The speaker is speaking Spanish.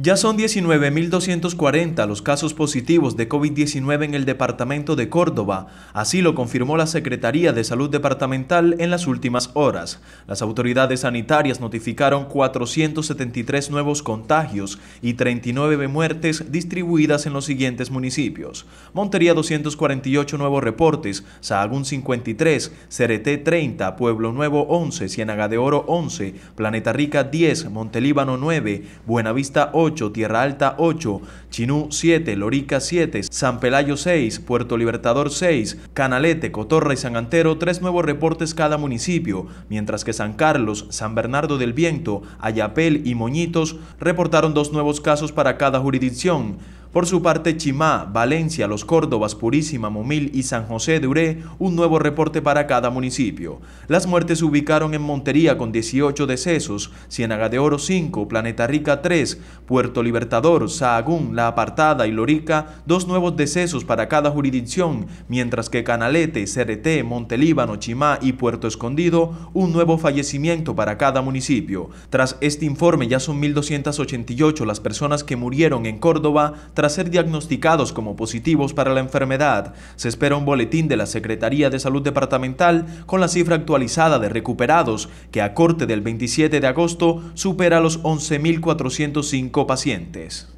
Ya son 19.240 los casos positivos de COVID-19 en el departamento de Córdoba, así lo confirmó la Secretaría de Salud Departamental en las últimas horas. Las autoridades sanitarias notificaron 473 nuevos contagios y 39 muertes distribuidas en los siguientes municipios. Montería 248 nuevos reportes, Sahagún 53, Cereté 30, Pueblo Nuevo 11, Ciénaga de Oro 11, Planeta Rica 10, Montelíbano 9, Buenavista 8, 8, Tierra Alta 8, Chinú 7, Lorica 7, San Pelayo 6, Puerto Libertador 6, Canalete, Cotorra y San Antero, tres nuevos reportes cada municipio, mientras que San Carlos, San Bernardo del Viento, Ayapel y Moñitos reportaron dos nuevos casos para cada jurisdicción. Por su parte, Chimá, Valencia, Los Córdobas, Purísima, Momil y San José de Uré, un nuevo reporte para cada municipio. Las muertes se ubicaron en Montería con 18 decesos, Ciénaga de Oro 5, Planeta Rica 3, Puerto Libertador, Sahagún, La Apartada y Lorica, dos nuevos decesos para cada jurisdicción, mientras que Canalete, CRT, Montelíbano, Chimá y Puerto Escondido, un nuevo fallecimiento para cada municipio. Tras este informe ya son 1.288 las personas que murieron en Córdoba ser diagnosticados como positivos para la enfermedad. Se espera un boletín de la Secretaría de Salud Departamental con la cifra actualizada de recuperados, que a corte del 27 de agosto supera los 11.405 pacientes.